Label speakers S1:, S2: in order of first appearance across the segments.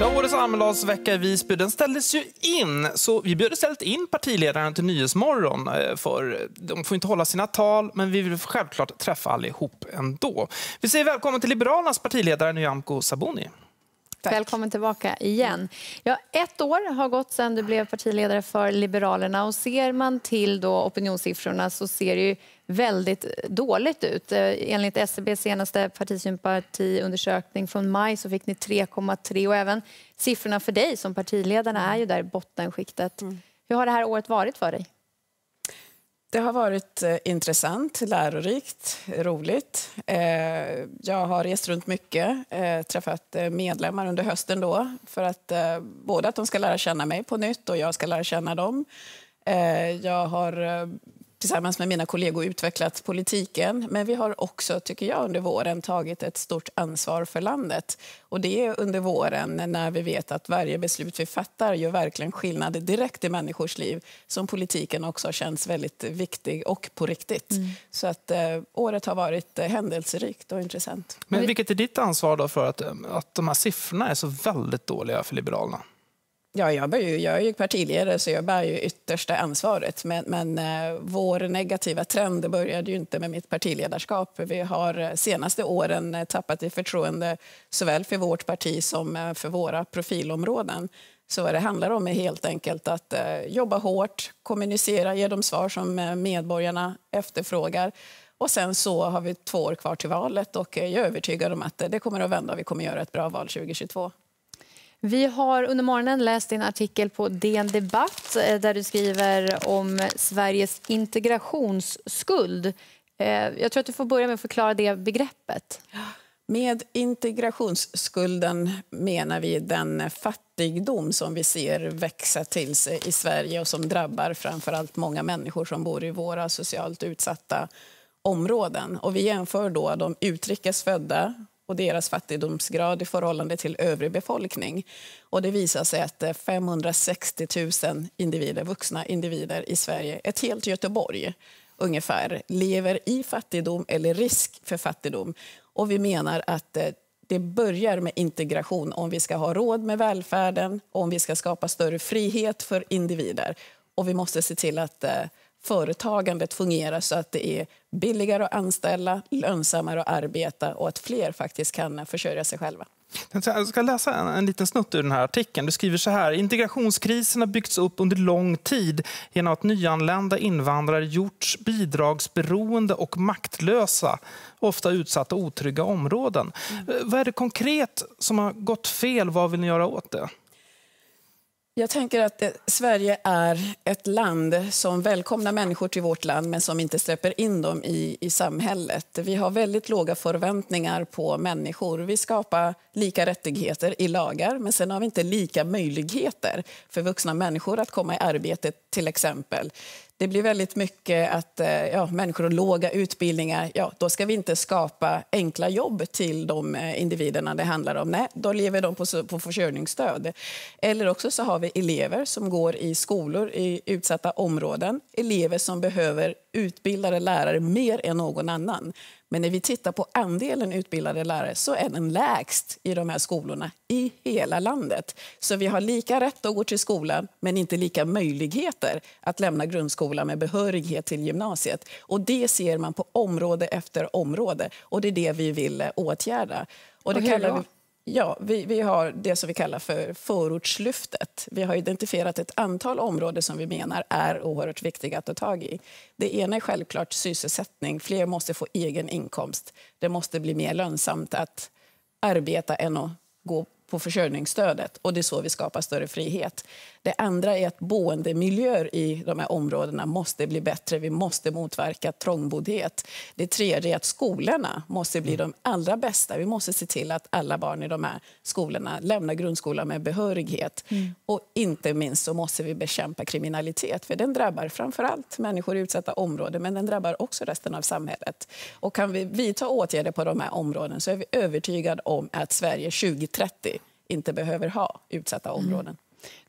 S1: Ja, årets Almedalsvecka i Visby den ställdes ju in, så vi bjöd istället in partiledaren till Nyhetsmorgon. Eh, för de får inte hålla sina tal, men vi vill självklart träffa allihop ändå. Vi säger välkommen till Liberalernas partiledare Nyamko Sabuni.
S2: Tack. Välkommen tillbaka igen. Ja, ett år har gått sedan du blev partiledare för Liberalerna och ser man till då opinionssiffrorna så ser det ju väldigt dåligt ut. Eh, enligt SCBs senaste partisympatiundersökning från maj så fick ni 3,3 och även siffrorna för dig som partiledarna är ju där i bottenskiktet. Mm. Hur har det här året varit för dig?
S3: Det har varit eh, intressant, lärorikt, roligt. Eh, jag har rest runt mycket, eh, träffat medlemmar under hösten då för att både att de ska lära känna mig på nytt och jag ska lära känna dem. jag har tillsammans med mina kollegor utvecklat politiken. Men vi har också, tycker jag, under våren tagit ett stort ansvar för landet. Och det är under våren när vi vet att varje beslut vi fattar gör verkligen skillnad direkt i människors liv som politiken också känns väldigt viktig och på riktigt. Mm. Så att eh, året har varit eh, händelserikt och intressant. Men
S1: vilket är ditt ansvar då för att, eh, att de här siffrorna är så väldigt dåliga för Liberalerna?
S3: Ja, jag, ju, jag är ju partiledare, så jag bär ju yttersta ansvaret. Men, men eh, vår negativa trend började ju inte med mitt partiledarskap. Vi har eh, senaste åren eh, tappat i förtroende såväl för vårt parti som eh, för våra profilområden. Så vad det handlar om är helt enkelt att eh, jobba hårt, kommunicera, ge de svar som medborgarna efterfrågar. Och sen så har vi två år kvar till valet och jag är övertygad om att det kommer att vända och vi kommer att göra ett bra val 2022.
S2: Vi har under morgonen läst din artikel på DN Debatt eh, där du skriver om Sveriges integrationsskuld. Eh, jag tror att du får börja med att förklara det begreppet.
S3: Med integrationsskulden menar vi den fattigdom som vi ser växa till sig i Sverige och som drabbar framförallt många människor som bor i våra socialt utsatta områden. Och vi jämför då de utrikesfödda och deras fattigdomsgrad i förhållande till övrig befolkning. Och det visar sig att 560 eh, 000 individer, vuxna individer i Sverige, ett helt Göteborg ungefär, lever i fattigdom eller risk för fattigdom. Och vi menar att eh, det börjar med integration om vi ska ha råd med välfärden, om vi ska skapa större frihet för individer. Och vi måste se till att eh, företagandet fungerar så att det är billigare att anställa, lönsammare att arbeta och att fler faktiskt kan försörja sig själva.
S1: Jag ska läsa en, liten snutt ur den här artikeln. Du skriver så här. Integrationskrisen har byggts upp under lång tid genom att nyanlända invandrare gjorts bidragsberoende och maktlösa, ofta utsatta och otrygga områden. Mm. Eh, vad är det konkret som har gått fel? Vad vill ni göra åt det?
S3: Jag tänker att Sverige är ett land som välkomnar människor till vårt land men som inte släpper in dem i, i samhället. Vi har väldigt låga förväntningar på människor. Vi skapar lika rättigheter i lagar men sen har vi inte lika möjligheter för vuxna människor att komma i arbete till exempel. Det blir väldigt mycket att eh, ja, människor har låga utbildningar. Ja, då ska vi inte skapa enkla jobb till de eh, individerna det handlar om. Nej, då lever de på, på försörjningsstöd. Eller också så har vi elever som går i skolor i utsatta områden. Elever som behöver utbildade lärare mer än någon annan. Men när vi tittar på andelen utbildade lärare så är den lägst i de här skolorna i hela landet. Så vi har lika rätt att gå till skolan men inte lika möjligheter att lämna grundskolan med behörighet till gymnasiet. Och det ser man på område efter område och det är det vi vill åtgärda. Och det och kallar vi Ja, vi, vi, har det som vi kallar för förortslyftet. Vi har identifierat ett antal områden som vi menar är oerhört viktiga att ta tag i. Det ena är självklart sysselsättning. Fler måste få egen inkomst. Det måste bli mer lönsamt att arbeta än att gå på försörjningsstödet och det är så vi skapar större frihet. Det andra är att boendemiljöer i de här områdena måste bli bättre. Vi måste motverka trångboddhet. Det tredje är att skolorna måste bli mm. de allra bästa. Vi måste se till att alla barn i de här skolorna lämnar grundskolan med behörighet. Mm. Och inte minst så måste vi bekämpa kriminalitet, för den drabbar framför allt människor i utsatta områden, men den drabbar också resten av samhället. Och kan vi vidta åtgärder på de här områdena så är vi övertygade om att Sverige 2030 inte behöver ha utsatta mm. områden. Mm.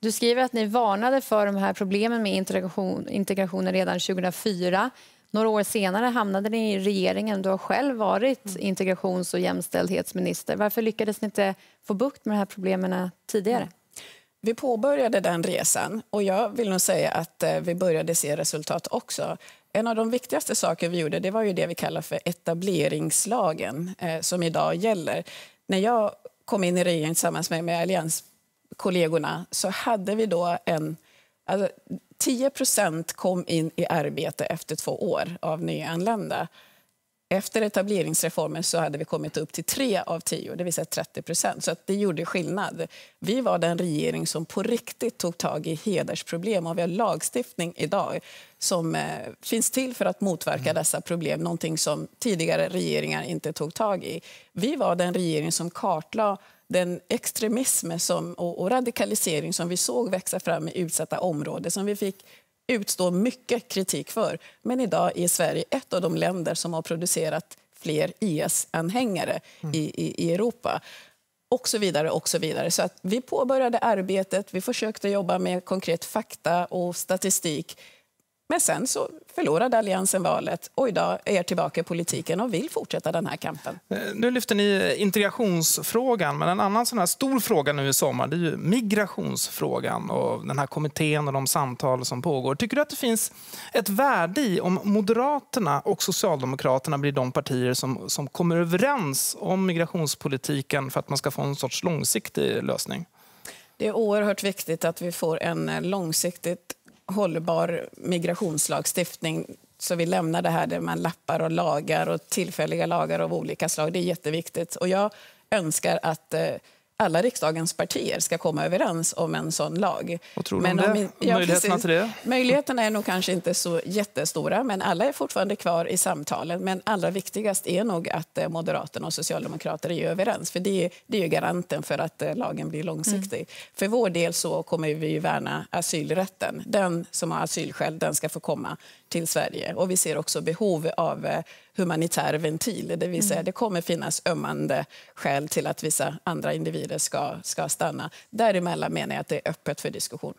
S2: Du skriver att ni varnade för de här problemen med integration, integrationen redan 2004. Några år senare hamnade ni i regeringen. Du har själv varit mm. integrations och jämställdhetsminister. Varför lyckades ni inte få bukt med de här problemen tidigare? Mm.
S3: Vi påbörjade den resan och jag vill nog säga att eh, vi började se resultat också. En av de viktigaste saker vi gjorde det var ju det vi kallar för etableringslagen eh, som idag gäller. När jag kom in i regeringen tillsammans med, med allianskollegorna så hade vi då en... Alltså, 10 procent kom in i arbete efter två år av nyanlända. Efter etableringsreformen så hade vi kommit upp till 3 av 10, det vill säga 30 procent. Så att det gjorde skillnad. Vi var den regering som på riktigt tog tag i hedersproblem och vi har lagstiftning idag som eh, finns till för att motverka mm. dessa problem, någonting som tidigare regeringar inte tog tag i. Vi var den regering som kartlade den extremism som, och, radikalisering som vi såg växa fram i utsatta områden som vi fick utstå mycket kritik för. Men idag är Sverige ett av de länder som har producerat fler IS-anhängare mm. i, i, i Europa och så vidare. och så vidare. Så att vi påbörjade arbetet, vi försökte jobba med konkret fakta och statistik. Men sen så förlorade Alliansen valet och idag är er tillbaka i politiken och vill fortsätta den här kampen.
S1: Eh, nu lyfter ni integrationsfrågan, men en annan sån här stor fråga nu i sommar det är ju migrationsfrågan och den här kommittén och de samtal som pågår. Tycker du att det finns ett värde i om Moderaterna och Socialdemokraterna blir de partier som, som kommer överens om migrationspolitiken för att man ska få en sorts långsiktig lösning?
S3: Det är oerhört viktigt att vi får en långsiktigt hållbar migrationslagstiftning så vi lämnar det här där man lappar och lagar och tillfälliga lagar av olika slag. Det är jätteviktigt. Och jag önskar att eh, alla riksdagens partier ska komma överens om en sån lag. Vad tror du om, om det? Ja, Möjligheterna precis. till det? Möjligheterna är nog kanske inte så jättestora, men alla är fortfarande kvar i samtalen. Men allra viktigast är nog att eh, Moderaterna och Socialdemokraterna är överens, för det är, det är garanten för att eh, lagen blir långsiktig. Mm. För vår del så kommer vi värna asylrätten. Den som har asylskäl, den ska få komma till Sverige. Och vi ser också behov av eh, humanitär ventil. Det vill säga, mm. det kommer finnas ömmande skäl till att vissa andra individer ska, ska stanna. Däremellan menar jag att det är öppet för diskussion.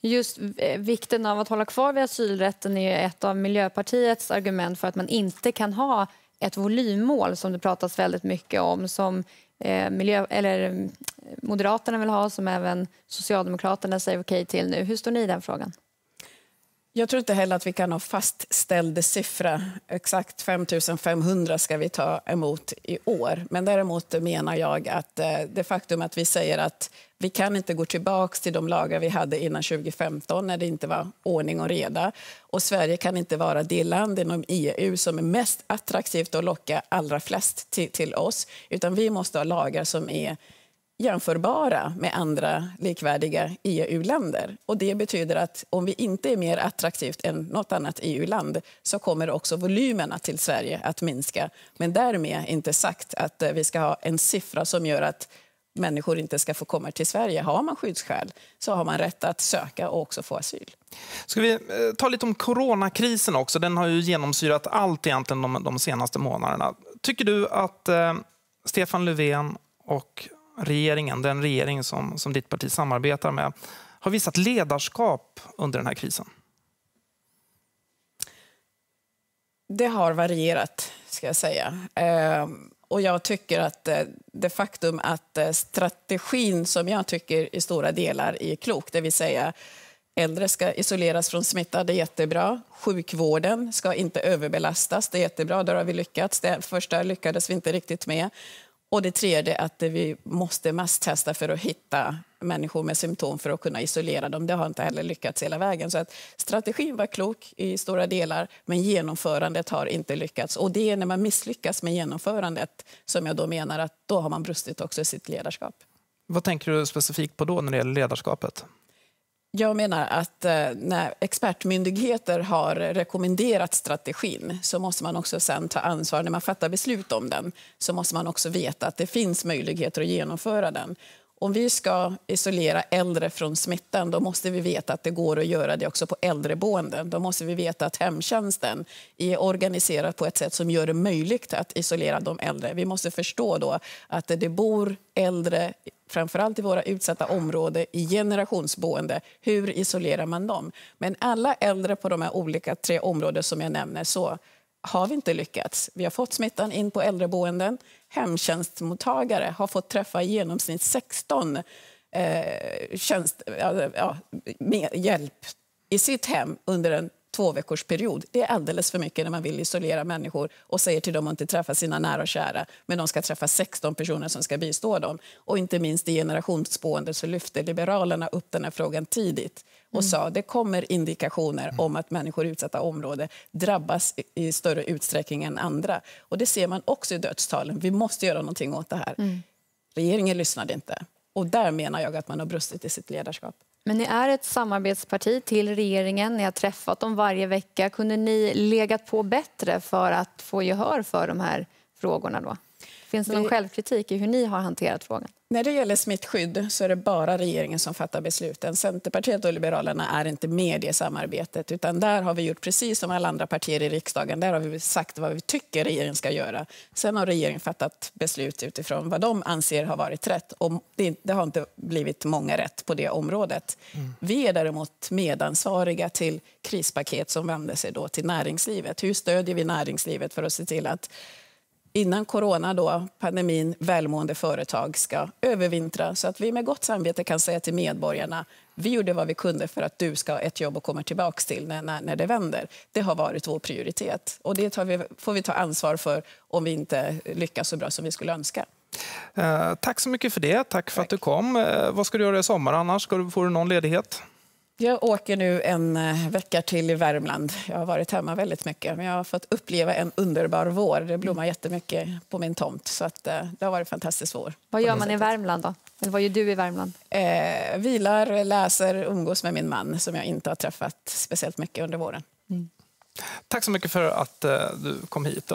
S2: Just eh, vikten av att hålla kvar vid asylrätten är ju ett av Miljöpartiets argument för att man inte kan ha ett volymmål som det pratas väldigt mycket om som eh, miljö, eller, eh, Moderaterna vill ha, som även Socialdemokraterna säger okej okay till nu. Hur står ni i den frågan?
S3: Jag tror inte heller att vi kan ha fastställd siffra. Exakt 5 500 ska vi ta emot i år. Men däremot menar jag att eh, det faktum att vi säger att vi kan inte gå tillbaka till de lagar vi hade innan 2015 när det inte var ordning och reda. Och Sverige kan inte vara det land inom EU som är mest attraktivt och locka allra flest till, till oss. Utan vi måste ha lagar som är jämförbara med andra likvärdiga EU-länder. Och Det betyder att om vi inte är mer attraktivt än något annat EU-land så kommer också volymerna till Sverige att minska. Men därmed inte sagt att eh, vi ska ha en siffra som gör att människor inte ska få komma till Sverige. Har man skyddsskäl så har man rätt att söka och också få asyl.
S1: Ska vi eh, ta lite om coronakrisen också? Den har ju genomsyrat allt egentligen de, de senaste månaderna. Tycker du att eh, Stefan Löfven och regeringen, den regering som, som ditt parti samarbetar med, har visat ledarskap under den här krisen?
S3: Det har varierat, ska jag säga. Ehm, och jag tycker att eh, det faktum att eh, strategin som jag tycker i stora delar är klok, det vill säga äldre ska isoleras från smitta, det är jättebra. Sjukvården ska inte överbelastas, det är jättebra, där har vi lyckats. Det första lyckades vi inte riktigt med. Och det tredje att vi måste masstesta för att hitta människor med symptom för att kunna isolera dem. Det har inte heller lyckats hela vägen. Så att strategin var klok i stora delar, men genomförandet har inte lyckats. Och det är när man misslyckas med genomförandet som jag då menar att då har man brustit också i sitt ledarskap.
S1: Vad tänker du specifikt på då när det gäller ledarskapet?
S3: Jag menar att eh, när expertmyndigheter har rekommenderat strategin så måste man också sen ta ansvar när man fattar beslut om den. Så måste man också veta att det finns möjligheter att genomföra den. Om vi ska isolera äldre från smittan då måste vi veta att det går att göra det också på äldreboenden. Då måste vi veta att hemtjänsten är organiserad på ett sätt som gör det möjligt att isolera de äldre. Vi måste förstå då att det bor äldre framförallt i våra utsatta områden, i generationsboende. Hur isolerar man dem? Men alla äldre på de här olika tre områden som jag nämner så har vi inte lyckats. Vi har fått smittan in på äldreboenden. Hemtjänstmottagare har fått träffa i genomsnitt 16 eh, tjänst, ja, hjälp i sitt hem under en två veckors period. Det är alldeles för mycket när man vill isolera människor och säger till dem att inte träffa sina nära och kära, men de ska träffa 16 personer som ska bistå dem. Och inte minst i generationsboende så lyfte Liberalerna upp den här frågan tidigt och mm. sa det kommer indikationer mm. om att människor i utsatta områden drabbas i större utsträckning än andra. Och det ser man också i dödstalen. Vi måste göra någonting åt det här. Mm. Regeringen lyssnade inte. Och där menar jag att man har brustit i sitt ledarskap.
S2: Men ni är ett samarbetsparti till regeringen. Ni har träffat dem varje vecka. Kunde ni legat på bättre för att få gehör för de här frågorna då? Finns det någon självkritik i hur ni har hanterat frågan?
S3: När det gäller smittskydd så är det bara regeringen som fattar besluten. Centerpartiet och Liberalerna är inte med i samarbetet utan där har vi gjort precis som alla andra partier i riksdagen. Där har vi sagt vad vi tycker regeringen ska göra. Sen har regeringen fattat beslut utifrån vad de anser har varit rätt och det, det har inte blivit många rätt på det området. Mm. Vi är däremot medansvariga till krispaket som vänder sig då till näringslivet. Hur stödjer vi näringslivet för att se till att innan corona, då, pandemin, välmående företag ska övervintra så att vi med gott samvete kan säga till medborgarna vi gjorde vad vi kunde för att du ska ha ett jobb och komma tillbaka till när, när, när, det vänder. Det har varit vår prioritet och det vi, får vi ta ansvar för om vi inte lyckas så bra som vi skulle önska.
S1: Eh, tack så mycket för det. Tack för tack. att du kom. Eh, vad ska du göra i sommar annars? Ska du, får du någon ledighet?
S3: Jag åker nu en eh, vecka till i Värmland. Jag har varit hemma väldigt mycket, men jag har fått uppleva en underbar vår. Det blommar jättemycket på min tomt, så att, eh, det har varit fantastiskt vår. Vad gör man i
S2: Värmland då? Eller vad gör du i Värmland?
S3: Eh, vilar, läser, umgås med min man som jag inte har träffat speciellt mycket under våren. Mm.
S1: Tack så mycket för att eh, du kom hit.